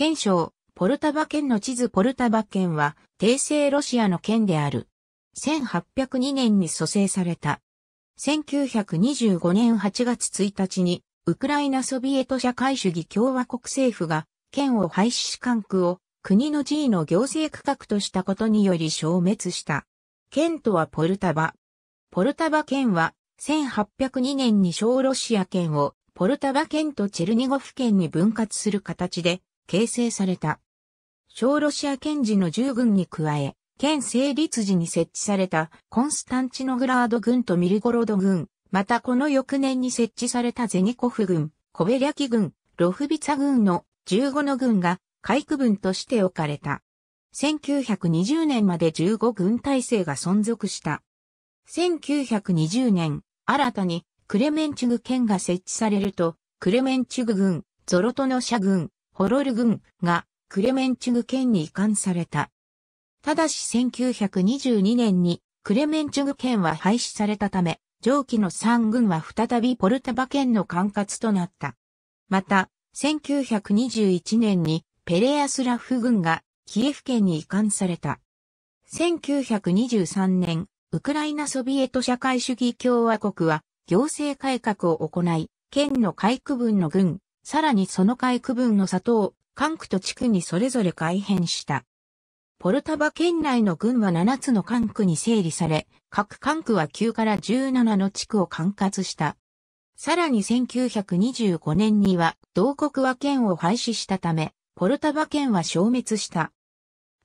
県省、ポルタバ県の地図ポルタバ県は、帝政ロシアの県である。1802年に蘇生された。1925年8月1日に、ウクライナソビエト社会主義共和国政府が、県を廃止し管区を、国の G の行政区画としたことにより消滅した。県とはポルタバ。ポルタバ県は、1802年に小ロシア県を、ポルタバ県とチェルニゴフ県に分割する形で、形成された。小ロシア県時の従軍に加え、県成立時に設置されたコンスタンチノグラード軍とミルゴロド軍、またこの翌年に設置されたゼニコフ軍、コベリャキ軍、ロフビツァ軍の15の軍が海区軍として置かれた。1920年まで15軍体制が存続した。1920年、新たにクレメンチュグ県が設置されると、クレメンチュグ軍、ゾロトノシャ軍、ホロル軍がクレメンチュグ県に移管された。ただし1922年にクレメンチュグ県は廃止されたため、上記の3軍は再びポルタバ県の管轄となった。また、1921年にペレアスラフ軍がキエフ県に移管された。1923年、ウクライナソビエト社会主義共和国は行政改革を行い、県の海区分の軍、さらにその海区分の里を、管区と地区にそれぞれ改変した。ポルタバ県内の郡は7つの管区に整理され、各管区は9から17の地区を管轄した。さらに1925年には、同国は県を廃止したため、ポルタバ県は消滅した。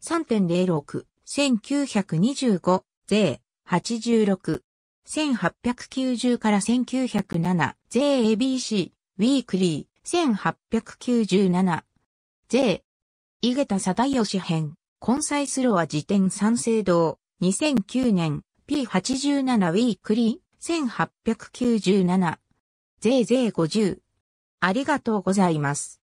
3.06、1925、税、86。1890から1907、税 a b c ウィークリー。1897。J. 井桁貞義編、根菜スロア辞典三省堂、2009年、P87 ウィークリー、1897。JJ50。ありがとうございます。